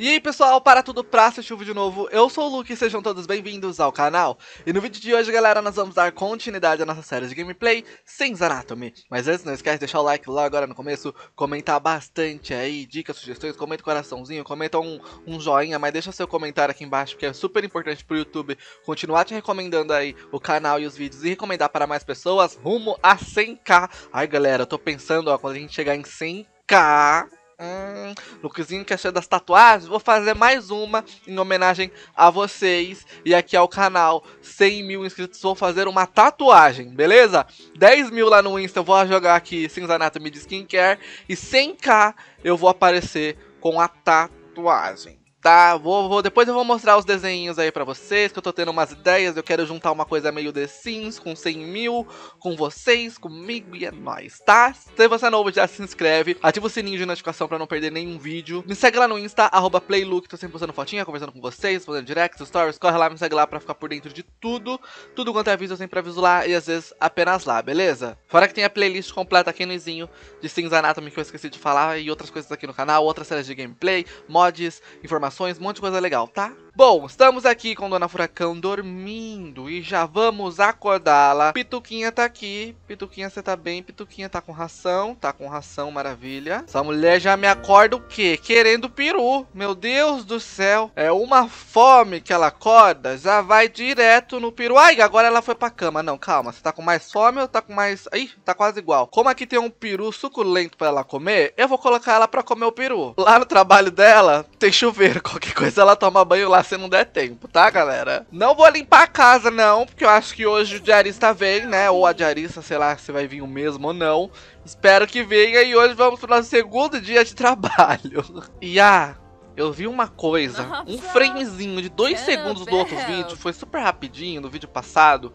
E aí pessoal, para tudo pra assistir de novo, eu sou o Luke e sejam todos bem-vindos ao canal. E no vídeo de hoje, galera, nós vamos dar continuidade à nossa série de gameplay Sims Anatomy. Mas antes, não esquece de deixar o like lá agora no começo, comentar bastante aí, dicas, sugestões, comenta o coraçãozinho, comenta um, um joinha, mas deixa seu comentário aqui embaixo, que é super importante pro YouTube continuar te recomendando aí o canal e os vídeos e recomendar para mais pessoas rumo a 100k. Ai galera, eu tô pensando, ó, quando a gente chegar em 100k... Hum, Luquezinho quer ser das tatuagens? Vou fazer mais uma em homenagem a vocês e aqui ao canal. 100 mil inscritos, vou fazer uma tatuagem, beleza? 10 mil lá no Insta, eu vou jogar aqui Cinza Anatomy de Skincare. E 100k eu vou aparecer com a tatuagem. Tá, vou, vou, depois eu vou mostrar os desenhos aí pra vocês, que eu tô tendo umas ideias, eu quero juntar uma coisa meio The Sims, com 100 mil, com vocês, comigo e é nóis, tá? Se você é novo, já se inscreve, ativa o sininho de notificação pra não perder nenhum vídeo. Me segue lá no Insta, arroba Playlook, tô sempre postando fotinha, conversando com vocês, fazendo directs, stories, corre lá, me segue lá pra ficar por dentro de tudo. Tudo quanto é aviso, eu sempre aviso lá e às vezes apenas lá, beleza? Fora que tem a playlist completa aqui no Izinho de Sims Anatomy que eu esqueci de falar e outras coisas aqui no canal, outras séries de gameplay, mods, informações um monte de coisa legal, tá? Bom, estamos aqui com Dona Furacão dormindo e já vamos acordá-la. Pituquinha tá aqui. Pituquinha, você tá bem? Pituquinha tá com ração. Tá com ração, maravilha. Essa mulher já me acorda o quê? Querendo peru. Meu Deus do céu. É uma fome que ela acorda. Já vai direto no peru. Ai, agora ela foi pra cama. Não, calma. Você tá com mais fome ou tá com mais... Ih, tá quase igual. Como aqui tem um peru suculento pra ela comer, eu vou colocar ela pra comer o peru. Lá no trabalho dela, tem chuveiro. Qualquer coisa ela toma banho lá se não der tempo, tá, galera? Não vou limpar a casa, não, porque eu acho que hoje o diarista vem, né? Ou a diarista, sei lá, se vai vir o mesmo ou não. Espero que venha e hoje vamos pro nosso segundo dia de trabalho. E ah, eu vi uma coisa, Nossa. um framezinho de dois segundos do outro vídeo, foi super rapidinho, no vídeo passado,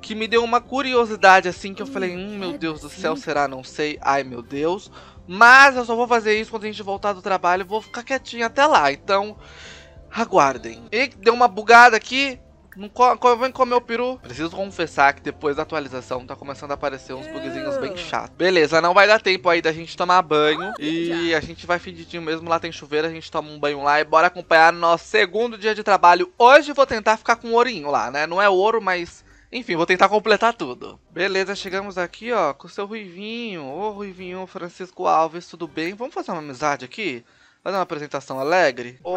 que me deu uma curiosidade assim, que eu falei, hum, meu Deus do céu, hum. será? Não sei, ai meu Deus. Mas eu só vou fazer isso quando a gente voltar do trabalho, vou ficar quietinho até lá, então aguardem. e deu uma bugada aqui, não co vem comer o peru. Preciso confessar que depois da atualização tá começando a aparecer uns bugzinhos bem chatos. Beleza, não vai dar tempo aí da gente tomar banho. Ah, e a gente vai fedidinho mesmo. Lá tem chuveiro, a gente toma um banho lá e bora acompanhar nosso segundo dia de trabalho. Hoje vou tentar ficar com o ourinho lá, né? Não é ouro, mas... Enfim, vou tentar completar tudo. Beleza, chegamos aqui, ó, com o seu Ruivinho. Ô, Ruivinho, Francisco Alves, tudo bem? Vamos fazer uma amizade aqui? fazer uma apresentação alegre. Oh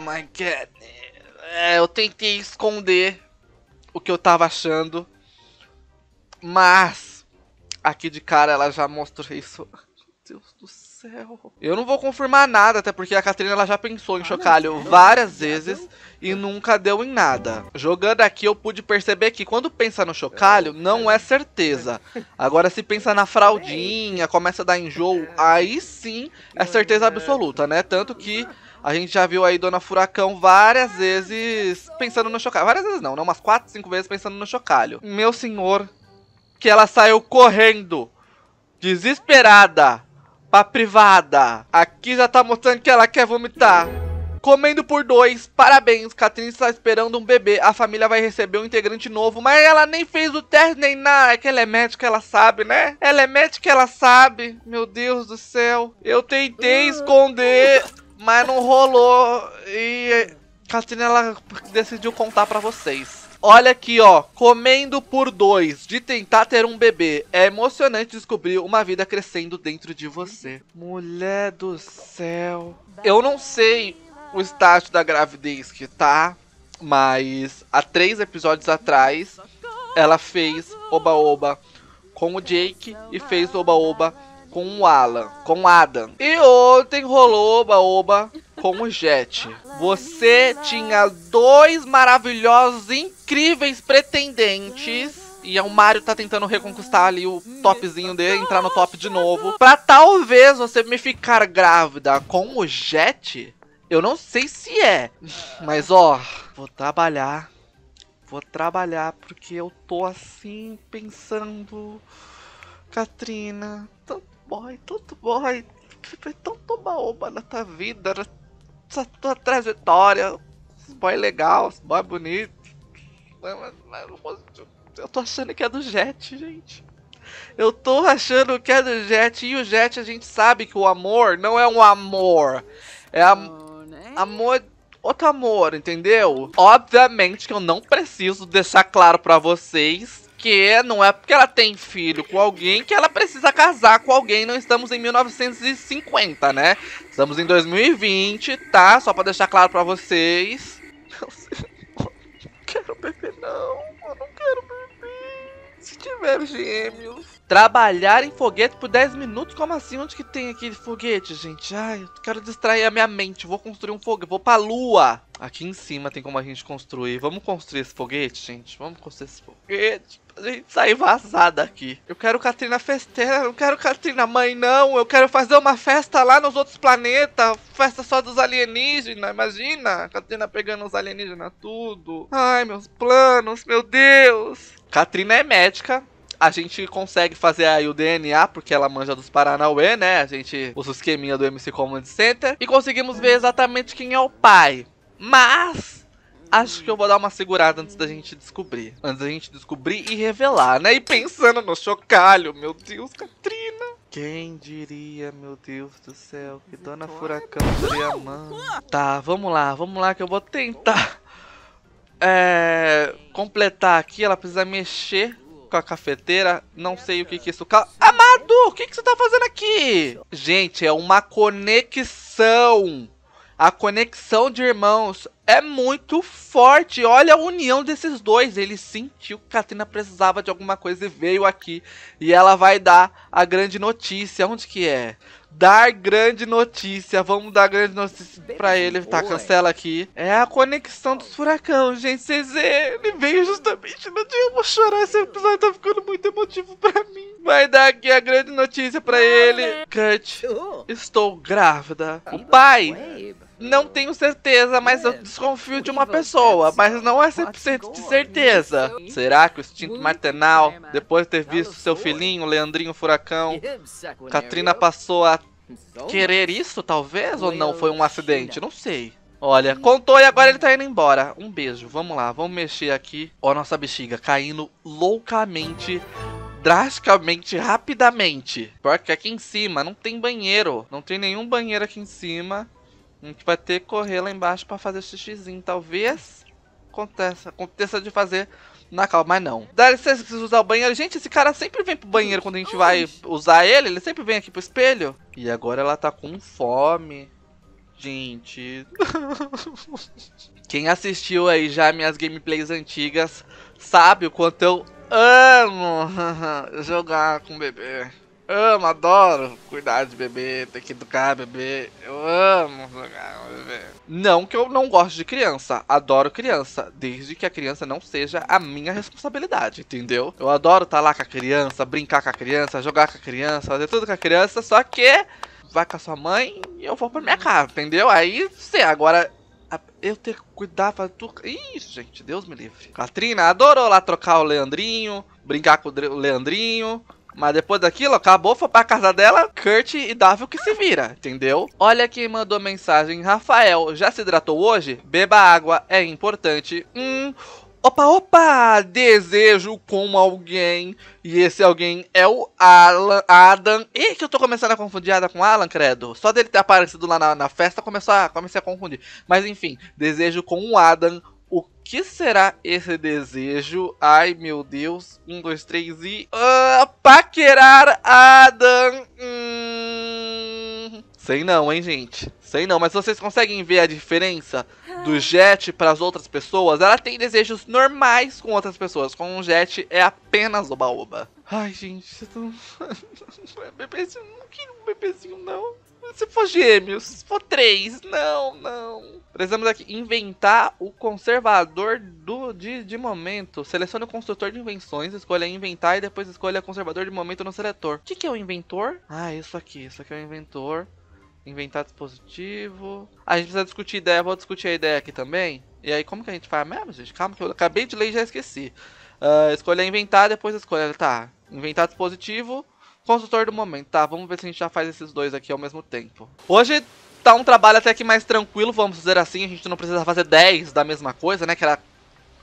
my god. É, eu tentei esconder o que eu tava achando. Mas aqui de cara ela já mostrou isso. Meu Deus do céu céu. Eu não vou confirmar nada, até porque a Catrina ela já pensou em ah, chocalho várias vezes e nunca deu em nada. Jogando aqui, eu pude perceber que quando pensa no chocalho, é, não é. é certeza. Agora, se pensa na fraldinha, começa a dar enjoo, é. aí sim é certeza absoluta, né? Tanto que a gente já viu aí Dona Furacão várias ah, vezes pensando no chocalho. Várias vezes não, né? Umas 4, 5 vezes pensando no chocalho. Meu senhor, que ela saiu correndo, desesperada, pra privada. Aqui já tá mostrando que ela quer vomitar. Comendo por dois, parabéns, Catherine está esperando um bebê, a família vai receber um integrante novo, mas ela nem fez o teste nem nada, é que ela é médica, ela sabe, né? Ela é médica, ela sabe, meu Deus do céu, eu tentei ah. esconder, mas não rolou, e Catherine, ela decidiu contar pra vocês. Olha aqui, ó, comendo por dois de tentar ter um bebê. É emocionante descobrir uma vida crescendo dentro de você. Mulher do céu. Eu não sei o estágio da gravidez que tá, mas há três episódios atrás ela fez oba-oba com o Jake e fez oba-oba com o Alan, com o Adam. E ontem rolou oba-oba com o Jet. Você tinha dois maravilhosos incríveis pretendentes. E o Mario tá tentando reconquistar ali o topzinho dele, entrar no top de novo. Pra talvez você me ficar grávida com o Jet, eu não sei se é. Mas ó, vou trabalhar. Vou trabalhar porque eu tô assim pensando. Katrina, tanto boy, tanto boy. Tanto oba-oba na tua vida, na tua trajetória. Esse boy legal, esse boy bonito. Mas, mas eu, tô achando que é do Jet, gente. Eu tô achando que é do Jet. E o Jet, a gente sabe que o amor não é um amor. É am amor. Né? Outro amor, entendeu? Obviamente que eu não preciso deixar claro para vocês que não é porque ela tem filho com alguém que ela precisa casar com alguém. Não estamos em 1950, né? Estamos em 2020, tá? Só para deixar claro para vocês. quero beber, não. Eu não quero beber. Se tiver gêmeos. Trabalhar em foguete por 10 minutos? Como assim? Onde que tem aquele foguete, gente? Ai, eu quero distrair a minha mente. Vou construir um foguete. Vou pra lua. Aqui em cima tem como a gente construir. Vamos construir esse foguete, gente? Vamos construir esse foguete pra gente sair vazada aqui. Eu quero Katrina festeira, não quero Katrina mãe, não. Eu quero fazer uma festa lá nos outros planetas. Festa só dos alienígenas, imagina. Katrina pegando os alienígenas tudo. Ai, meus planos, meu Deus. Katrina é médica, a gente consegue fazer aí o DNA, porque ela manja dos Paranauê, né? A gente usa o esqueminha do MC Command Center. E conseguimos ver exatamente quem é o pai. Mas acho que eu vou dar uma segurada antes da gente descobrir. Antes da gente descobrir e revelar, né? E pensando no chocalho, meu Deus, Katrina. Quem diria, meu Deus do céu, que Dona então é Furacão seria a mãe. Tá, vamos lá, vamos lá que eu vou tentar é, completar aqui. Ela precisa mexer com a cafeteira. Não sei o que que isso... Amado, o que que você tá fazendo aqui? Gente, é uma conexão a conexão de irmãos é muito forte. Olha a união desses dois. Ele sentiu que a Katrina precisava de alguma coisa e veio aqui. E ela vai dar a grande notícia. Onde que é? Dar grande notícia. Vamos dar grande notícia pra ele. Tá, cancela aqui. É a conexão dos furacões, gente. Vocês Ele veio justamente no dia. Eu vou chorar. Esse episódio tá ficando muito emotivo pra mim. Vai dar aqui a grande notícia pra ele. Kurt, estou grávida. Tá o pai não tenho certeza, mas eu é, desconfio de uma pessoa, mas não é 100% de certeza. Será que o instinto maternal, depois de ter visto seu filhinho, Leandrinho Furacão, Katrina né, passou a então, querer isso, talvez? Ou não foi um acidente? Não sei. Olha, contou e agora ele tá indo embora. Um beijo, vamos lá, vamos mexer aqui. Ó, a nossa bexiga caindo loucamente drasticamente, rapidamente. Porque aqui em cima não tem banheiro. Não tem nenhum banheiro aqui em cima. A gente vai ter que correr lá embaixo para fazer o xixizinho. Talvez aconteça, aconteça de fazer na calma, mas não. Dá licença, preciso usar o banheiro. Gente, esse cara sempre vem pro banheiro quando a gente vai usar ele. Ele sempre vem aqui pro espelho. E agora ela tá com fome. Gente. Quem assistiu aí já minhas gameplays antigas sabe o quanto eu amo jogar com bebê. Amo, adoro cuidar de bebê, ter que educar bebê. Eu amo jogar bebê. Não que eu não goste de criança, adoro criança, desde que a criança não seja a minha responsabilidade, entendeu? Eu adoro estar tá lá com a criança, brincar com a criança, jogar com a criança, fazer tudo com a criança, só que vai com a sua mãe e eu vou pra minha casa, entendeu? Aí você, agora eu ter que cuidar pra tu. Isso, gente, Deus me livre. Catrina adorou lá trocar o Leandrinho, brincar com o Leandrinho, mas depois daquilo, acabou, foi pra casa dela, Kurt e Davi que se vira, entendeu? Olha quem mandou mensagem, Rafael, já se hidratou hoje? Beba água, é importante. Hum, opa, opa, desejo com alguém. E esse alguém é o Alan, Adam. Ih, que eu tô começando a confundir Adam com Alan, credo. Só dele ter aparecido lá na, na festa, começou a, comecei a confundir. Mas enfim, desejo com o Adam, que será esse desejo? Ai, meu Deus. Um, dois, três e... Uh, paquerar Adam. Hum... Sei não, hein, gente. Sei não, mas vocês conseguem ver a diferença do ah. Jet para as outras pessoas? Ela tem desejos normais com outras pessoas. Com o Jet é apenas oba-oba. Ai, gente, você tá... É bebezinho, não queria um bebezinho, não. Se for gêmeos, se for três, não, não. Precisamos aqui inventar o conservador do, de, de momento. Selecione o construtor de invenções, escolha inventar e depois escolha conservador de momento no seletor. O que, que é o inventor? Ah, isso aqui, isso aqui é o inventor. Inventar dispositivo. a gente precisa discutir ideia, vou discutir a ideia aqui também. E aí, como que a gente faz mesmo, gente? Calma que eu acabei de ler e já esqueci. Uh, escolha inventar, depois escolha, tá. Inventar dispositivo, Consultor do momento, tá? Vamos ver se a gente já faz esses dois aqui ao mesmo tempo. Hoje tá um trabalho até que mais tranquilo, vamos dizer assim. A gente não precisa fazer 10 da mesma coisa, né? Que era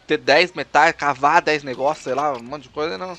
ter 10 metais, cavar 10 negócios, sei lá, um monte de coisa. Não.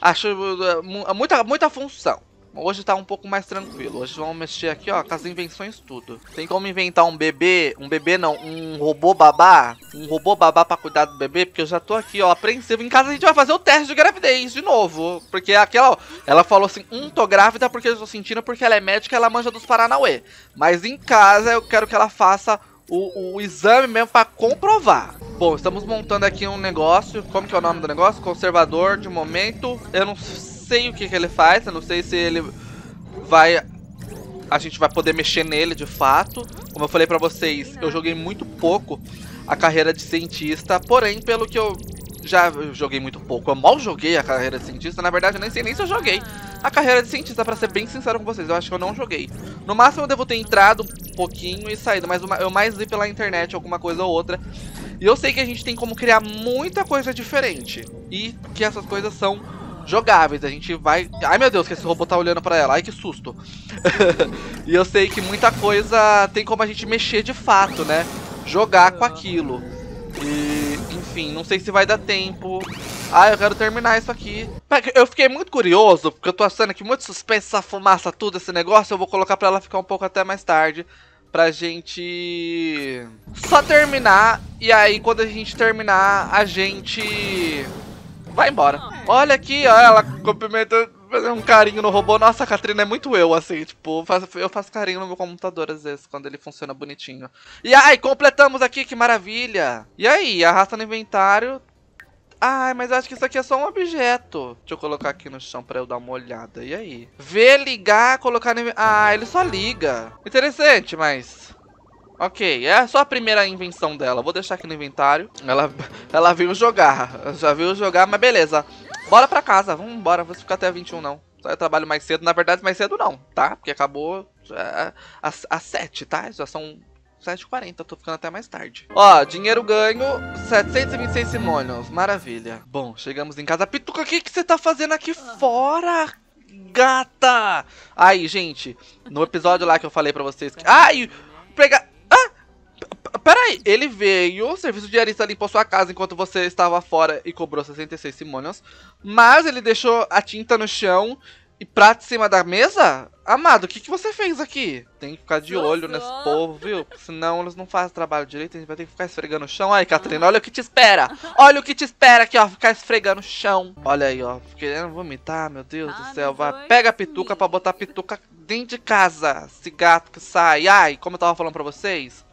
Acho eh, muita, muita função. Hoje tá um pouco mais tranquilo. Hoje vamos mexer aqui, ó, com as invenções tudo. Tem como inventar um bebê, um bebê não, um robô babá, um robô babá pra cuidar do bebê, porque eu já tô aqui, ó, apreensivo. Em casa a gente vai fazer o teste de gravidez de novo, porque aquela, ó, ela falou assim, hum, tô grávida porque eu tô sentindo, porque ela é médica ela manja dos Paranauê. Mas em casa eu quero que ela faça o, o exame mesmo pra comprovar. Bom, estamos montando aqui um negócio, como que é o nome do negócio? Conservador de momento, eu não sei sei o que, que ele faz, eu não sei se ele vai... A gente vai poder mexer nele de fato. Como eu falei pra vocês, eu joguei muito pouco a carreira de cientista, porém, pelo que eu já joguei muito pouco. Eu mal joguei a carreira de cientista. Na verdade, eu nem sei nem se eu joguei a carreira de cientista, para ser bem sincero com vocês. Eu acho que eu não joguei. No máximo, eu devo ter entrado um pouquinho e saído, mas eu mais vi pela internet alguma coisa ou outra. E eu sei que a gente tem como criar muita coisa diferente. E que essas coisas são jogáveis. Então a gente vai. Ai meu Deus, que esse robô tá olhando pra ela. Ai que susto. e eu sei que muita coisa tem como a gente mexer de fato, né? Jogar com aquilo. E, enfim, não sei se vai dar tempo. Ah, eu quero terminar isso aqui. Eu fiquei muito curioso, porque eu tô achando que muito suspense essa fumaça, tudo esse negócio. Eu vou colocar pra ela ficar um pouco até mais tarde. Pra gente só terminar. E aí, quando a gente terminar, a gente vai embora. Olha aqui, ó, ela cumprimenta fazendo um carinho no robô. Nossa, a Katrina é muito eu, assim, tipo, eu faço, eu faço carinho no meu computador às vezes, quando ele funciona bonitinho. E ai, completamos aqui, que maravilha! E aí, arrasta no inventário. Ai, mas acho que isso aqui é só um objeto. Deixa eu colocar aqui no chão pra eu dar uma olhada. E aí? Ver, ligar, colocar no... Ah, ele só liga. Interessante, mas... Ok, é só a primeira invenção dela. Vou deixar aqui no inventário. Ela, ela viu jogar. Já viu jogar, mas beleza. Bora pra casa, vamos embora, vou ficar até 21 não. Só eu trabalho mais cedo, na verdade mais cedo não, tá? Porque acabou é, às, às 7, tá? Já são 7h40, tô ficando até mais tarde. Ó, dinheiro ganho, 726 simônios, maravilha. Bom, chegamos em casa. Pituca, o que, que você tá fazendo aqui ah. fora, gata? Aí, gente, no episódio lá que eu falei pra vocês que... Ai, pegar... Peraí, ele veio, o serviço arista limpou sua casa enquanto você estava fora e cobrou 66 simônios, mas ele deixou a tinta no chão e prato em cima da mesa? Amado, o que, que você fez aqui? Tem que ficar de Nossa. olho nesse povo, viu? Senão eles não fazem trabalho direito, a gente vai ter que ficar esfregando o chão. Aí, Catarina, olha o que te espera! Olha o que te espera aqui, ó, ficar esfregando o chão. Olha aí, ó, querendo vomitar, meu Deus ah, do céu. Vai, pega a pituca pra botar a pituca dentro de casa, esse gato que sai. Ai, como eu tava falando pra vocês,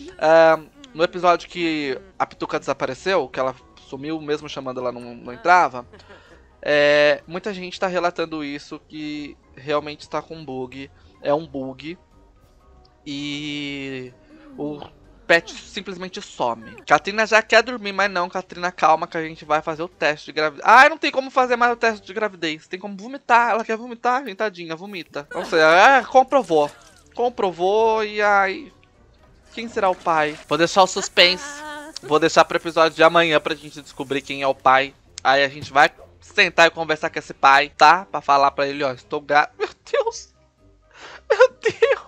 Uh, no episódio que a Pituca desapareceu, que ela sumiu mesmo chamando ela não, não entrava, é, muita gente está relatando isso que realmente está com bug, é um bug e o pet simplesmente some. Katrina já quer dormir, mas não, Katrina, calma que a gente vai fazer o teste de gravidez. Ah, não tem como fazer mais o teste de gravidez. Tem como vomitar. Ela quer vomitar, tadinha, vomita. Não sei, é, comprovou. Comprovou e aí quem será o pai? Vou deixar o suspense. Vou deixar pro episódio de amanhã pra gente descobrir quem é o pai. Aí a gente vai sentar e conversar com esse pai, tá? Pra falar pra ele, ó, estou grávida. Meu Deus! Meu Deus!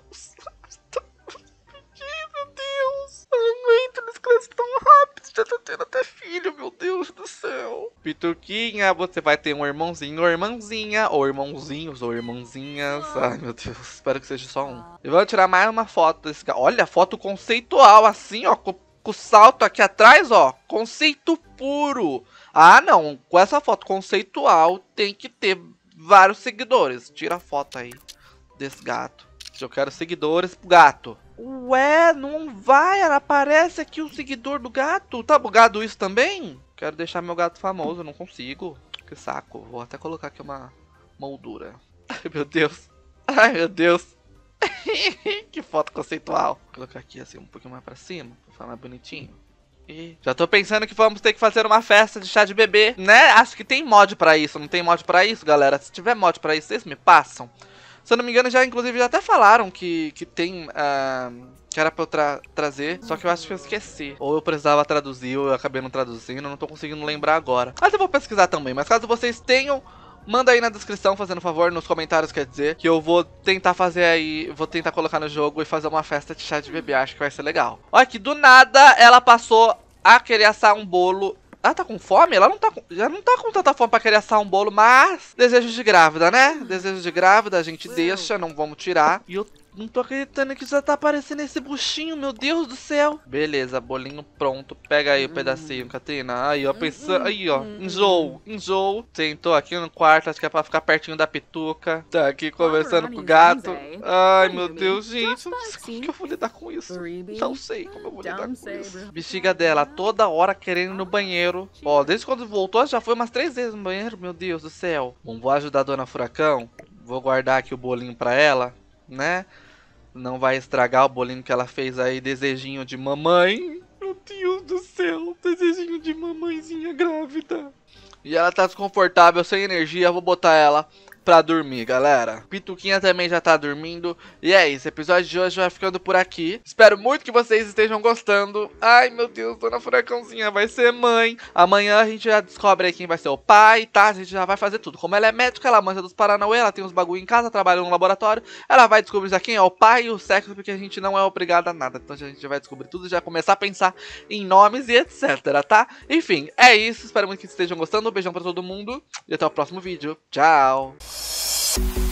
tá tendo até filho, meu Deus do céu. Pituquinha, você vai ter um irmãozinho ou irmãzinha, ou irmãozinhos ou irmãzinhas. Ah. Ai, meu Deus, espero que seja só um. E vou tirar mais uma foto desse cara. Olha, foto conceitual, assim, ó, com, com salto aqui atrás, ó. Conceito puro. Ah, não, com essa foto conceitual tem que ter vários seguidores. Tira a foto aí desse gato. Eu quero seguidores pro gato. Ué, não vai, ela aparece aqui o seguidor do gato. Tá bugado isso também? Quero deixar meu gato famoso, não consigo. Que saco. Vou até colocar aqui uma moldura. Ai, meu Deus. Ai, meu Deus. que foto conceitual. Vou colocar aqui assim um pouquinho mais pra cima, pra ficar mais bonitinho. E já tô pensando que vamos ter que fazer uma festa de chá de bebê, né? Acho que tem mod pra isso, não tem mod pra isso, galera? Se tiver mod pra isso, vocês me passam. Se eu não me engano, já inclusive já até falaram que, que tem. Uh, que era pra eu tra trazer, só que eu acho que eu esqueci. Ou eu precisava traduzir, ou eu acabei não traduzindo, não tô conseguindo lembrar agora. Mas eu vou pesquisar também, mas caso vocês tenham Manda aí na descrição, fazendo favor, nos comentários, quer dizer, que eu vou tentar fazer aí, vou tentar colocar no jogo e fazer uma festa de chá de bebê, acho que vai ser legal. Olha que do nada ela passou a querer assar um bolo ela tá com fome? Ela não tá com, já não tá com tanta fome pra querer assar um bolo, mas desejo de grávida, né? Ah. Desejo de grávida a gente deixa, não vamos tirar. E o não tô acreditando que já tá aparecendo esse buchinho, meu Deus do céu. Beleza, bolinho pronto. Pega aí o pedacinho, hum. Catrina. Aí, ó, pensa... Hum, aí, ó, enjoo, hum. enjoo. Sentou aqui no quarto, acho que é pra ficar pertinho da pituca. Tá aqui conversando com o gato. Ai, meu Deus, gente. Como que eu vou lidar com isso? Não sei como eu vou lidar com isso. Bexiga dela, toda hora querendo ir no ah, banheiro. Ó, desde quando voltou, já foi umas três vezes no banheiro, meu Deus do céu. Bom, vou ajudar a dona Furacão. Vou guardar aqui o bolinho pra ela, né? Não vai estragar o bolinho que ela fez aí, desejinho de mamãe. Meu Deus do céu, desejinho de mamãezinha grávida. E ela tá desconfortável, sem energia, vou botar ela pra dormir, galera. Pituquinha também já tá dormindo. E é isso, o episódio de hoje vai ficando por aqui. Espero muito que vocês estejam gostando. Ai, meu Deus, Dona Furacãozinha vai ser mãe. Amanhã a gente já descobre quem vai ser o pai, tá? A gente já vai fazer tudo. Como ela é médica, ela manja dos Paranauê, ela tem uns bagulho em casa, trabalha no laboratório. Ela vai descobrir já quem é o pai e o sexo, porque a gente não é obrigado a nada. Então a gente já vai descobrir tudo e já começar a pensar em nomes e etc, tá? Enfim, é isso. Espero muito que estejam gostando. Um beijão pra todo mundo e até o próximo vídeo. Tchau! Thank you.